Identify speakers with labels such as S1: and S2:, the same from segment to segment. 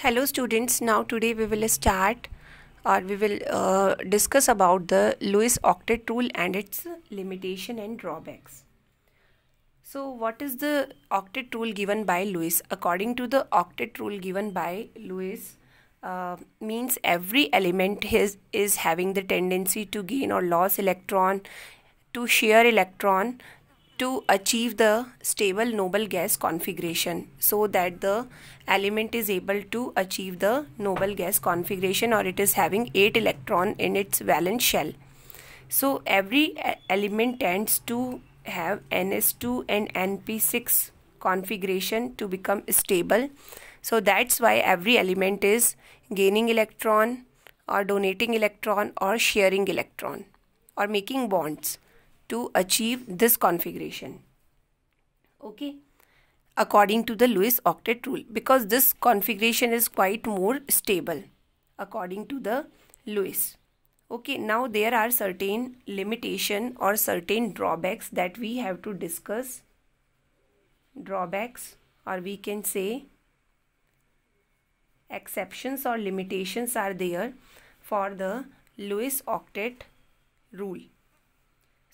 S1: hello students now today we will start or we will uh, discuss about the lewis octet rule and its limitation and drawbacks so what is the octet rule given by lewis according to the octet rule given by lewis uh, means every element is, is having the tendency to gain or loss electron to share electron to achieve the stable noble gas configuration so that the element is able to achieve the noble gas configuration or it is having 8 electron in its valence shell. So every element tends to have NS2 and NP6 configuration to become stable. So that's why every element is gaining electron or donating electron or sharing electron or making bonds to achieve this configuration. Okay according to the Lewis octet rule because this configuration is quite more stable according to the Lewis. Okay, now there are certain limitation or certain drawbacks that we have to discuss. Drawbacks or we can say exceptions or limitations are there for the Lewis octet rule.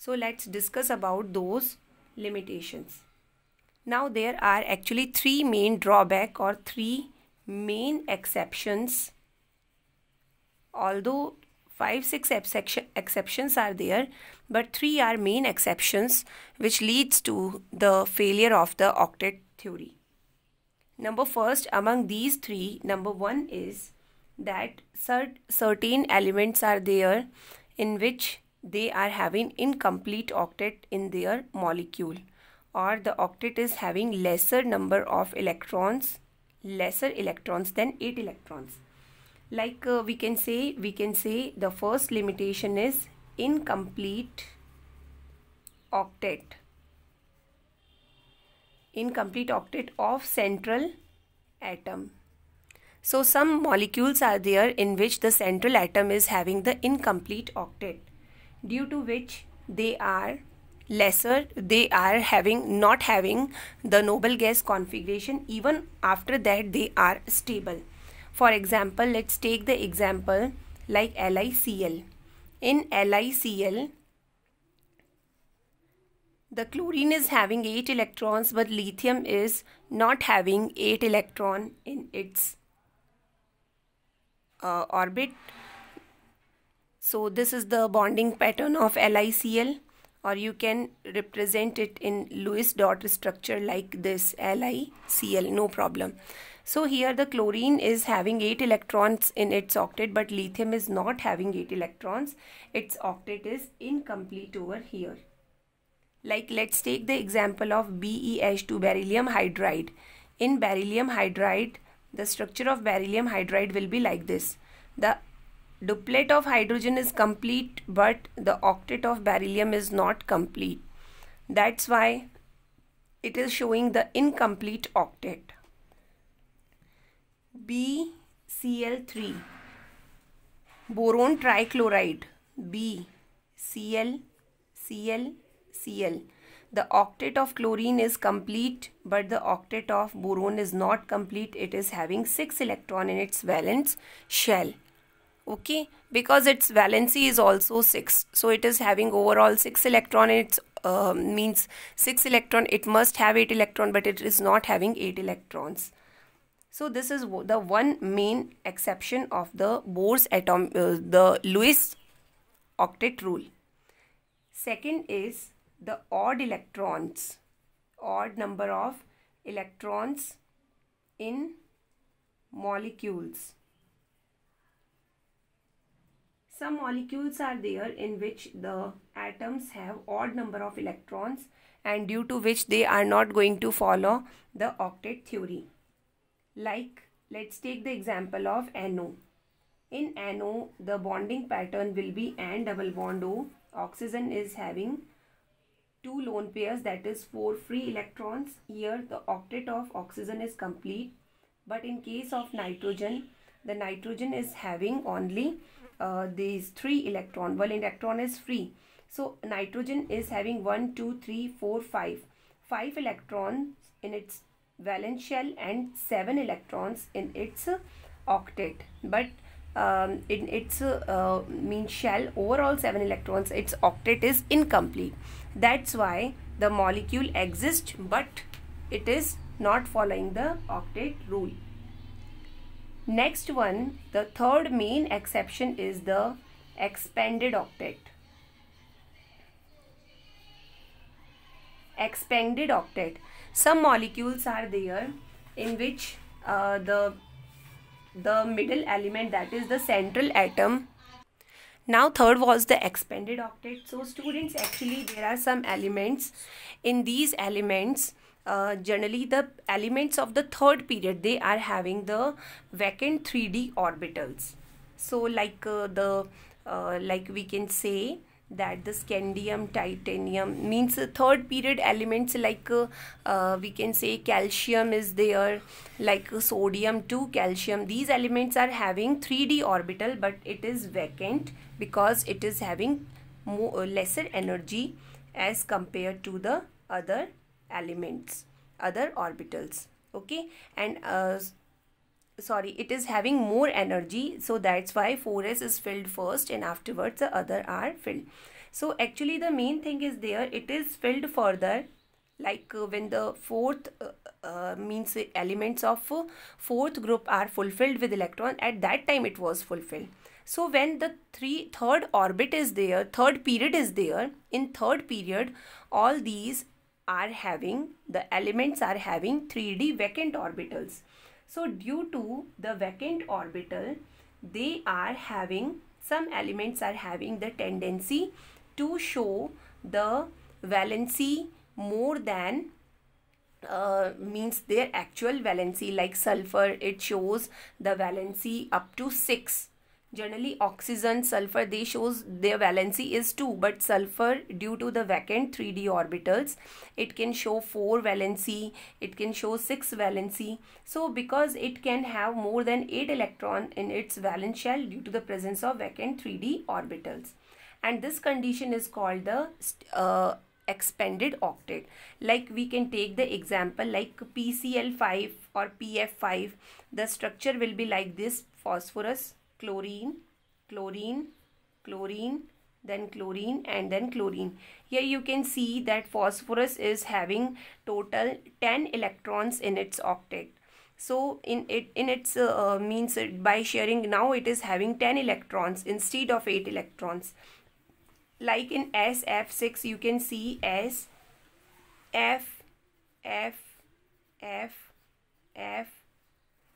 S1: So let's discuss about those limitations. Now there are actually three main drawback or three main exceptions. Although five, six exceptions are there, but three are main exceptions which leads to the failure of the octet theory. Number first among these three, number one is that cert certain elements are there in which they are having incomplete octet in their molecule or the octet is having lesser number of electrons lesser electrons than 8 electrons like uh, we can say we can say the first limitation is incomplete octet incomplete octet of central atom so some molecules are there in which the central atom is having the incomplete octet due to which they are lesser they are having not having the noble gas configuration even after that they are stable for example let's take the example like LiCl in LiCl the chlorine is having 8 electrons but lithium is not having 8 electron in its uh, orbit so this is the bonding pattern of LiCl or you can represent it in Lewis dot structure like this LiCl no problem. So here the chlorine is having 8 electrons in its octet but lithium is not having 8 electrons. Its octet is incomplete over here. Like let's take the example of BeH2 beryllium hydride. In beryllium hydride the structure of beryllium hydride will be like this. The Duplet of hydrogen is complete but the octet of beryllium is not complete. That's why it is showing the incomplete octet. BCl3 boron trichloride B Cl Cl Cl the octet of chlorine is complete but the octet of boron is not complete it is having 6 electron in its valence shell okay because its valency is also 6 so it is having overall 6 electron it uh, um, means 6 electron it must have 8 electron but it is not having 8 electrons so this is the one main exception of the Bohr's atom uh, the Lewis octet rule second is the odd electrons odd number of electrons in molecules some molecules are there in which the atoms have odd number of electrons and due to which they are not going to follow the octet theory. Like let's take the example of NO. In NO the bonding pattern will be N double bond O. Oxygen is having two lone pairs that is four free electrons. Here the octet of oxygen is complete but in case of nitrogen the nitrogen is having only uh, these three electron one electron is free so nitrogen is having one, two, three, four, five, five electrons in its valence shell and 7 electrons in its octet but um, in its uh, mean shell overall 7 electrons its octet is incomplete that's why the molecule exists but it is not following the octet rule Next one, the third main exception is the expanded octet. Expanded octet. Some molecules are there in which uh, the, the middle element that is the central atom. Now third was the expanded octet. So students actually there are some elements. In these elements uh, generally the elements of the third period they are having the vacant 3d orbitals so like uh, the uh, like we can say that the scandium titanium means third period elements like uh, uh, we can say calcium is there like sodium 2 calcium these elements are having 3d orbital but it is vacant because it is having more lesser energy as compared to the other elements other orbitals okay and uh, sorry it is having more energy so that's why 4s is filled first and afterwards the other are filled so actually the main thing is there it is filled further like uh, when the fourth uh, uh, means elements of uh, fourth group are fulfilled with electron at that time it was fulfilled so when the three third orbit is there third period is there in third period all these are having, the elements are having 3D vacant orbitals. So due to the vacant orbital, they are having, some elements are having the tendency to show the valency more than uh, means their actual valency like sulfur it shows the valency up to 6 generally oxygen sulfur they shows their valency is 2 but sulfur due to the vacant 3d orbitals it can show 4 valency it can show 6 valency so because it can have more than 8 electron in its valence shell due to the presence of vacant 3d orbitals and this condition is called the uh, expanded octet like we can take the example like PCl5 or PF5 the structure will be like this phosphorus chlorine, chlorine, chlorine, then chlorine and then chlorine. Here you can see that phosphorus is having total 10 electrons in its octet. So in it in its uh, uh means uh, by sharing now it is having 10 electrons instead of 8 electrons. Like in SF6 you can see S, F, F, F, F,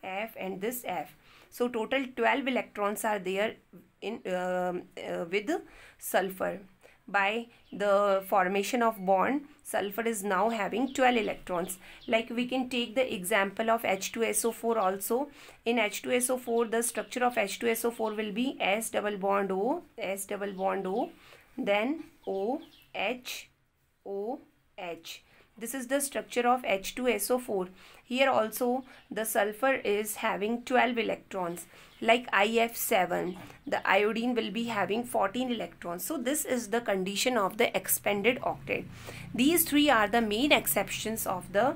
S1: F and this F. So total 12 electrons are there in uh, uh, with sulfur. By the formation of bond, sulfur is now having 12 electrons. Like we can take the example of H2SO4 also. In H2SO4, the structure of H2SO4 will be S double bond O, S double bond O, then O, H, O, H this is the structure of H2SO4. Here also the sulfur is having 12 electrons like IF7. The iodine will be having 14 electrons. So this is the condition of the expanded octet. These three are the main exceptions of the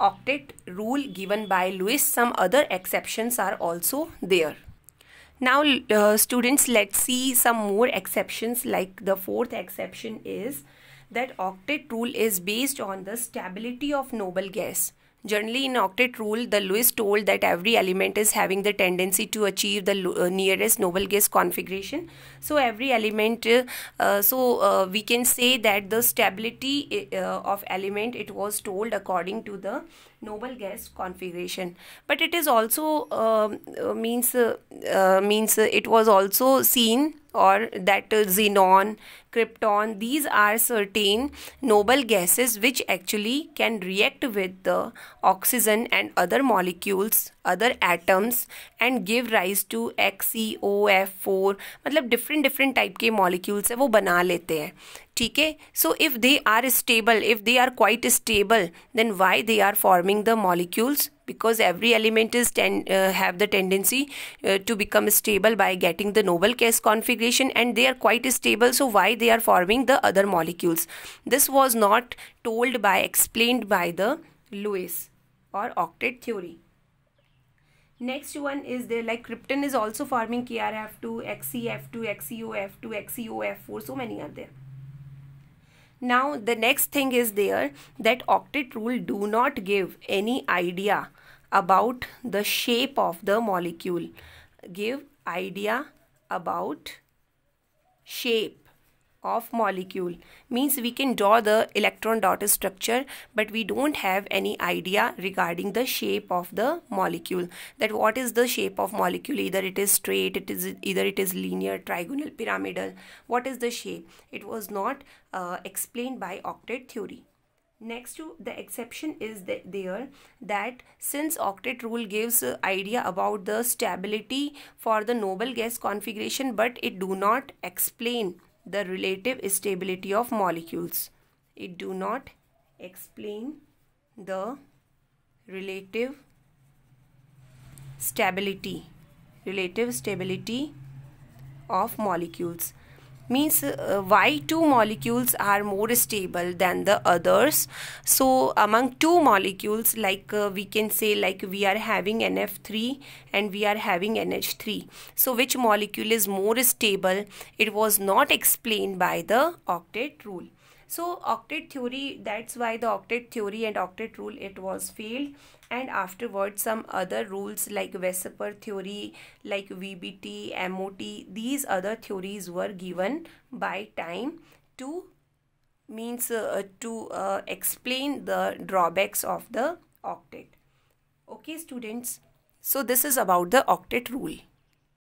S1: octet rule given by Lewis. Some other exceptions are also there. Now uh, students let's see some more exceptions like the fourth exception is that octet rule is based on the stability of noble gas. Generally, in octet rule, the Lewis told that every element is having the tendency to achieve the uh, nearest noble gas configuration. So, every element, uh, uh, so we can say that the stability uh, of element it was told according to the noble gas configuration but it is also um, uh, means uh, uh means uh, it was also seen or that uh, xenon krypton these are certain noble gases which actually can react with the oxygen and other molecules other atoms and give rise to XeOF4 मतलब different different type के molecules है वो बना लेते हैं ठीक है So if they are stable, if they are quite stable, then why they are forming the molecules? because every element is ten, uh, have the tendency uh, to become stable by getting the noble case configuration and they are quite stable so why they are forming the other molecules this was not told by explained by the lewis or octet theory Next one is there like krypton is also forming KrF2, F 2 Xe 2 two Xe so many are there now the next thing is there that octet rule do not give any idea about the shape of the molecule give idea about shape of molecule means we can draw the electron dot structure but we don't have any idea regarding the shape of the molecule that what is the shape of molecule either it is straight it is either it is linear trigonal pyramidal what is the shape it was not uh, explained by octet theory next to the exception is there that since octet rule gives idea about the stability for the noble gas configuration but it do not explain the relative stability of molecules. It do not explain the relative stability relative stability of molecules means uh, why two molecules are more stable than the others so among two molecules like uh, we can say like we are having NF3 and we are having NH3 so which molecule is more stable it was not explained by the octet rule so octet theory, that's why the octet theory and octet rule, it was failed. And afterwards, some other rules like Vesper theory, like VBT, MOT, these other theories were given by time to means uh, uh, to uh, explain the drawbacks of the octet. Okay, students. So this is about the octet rule.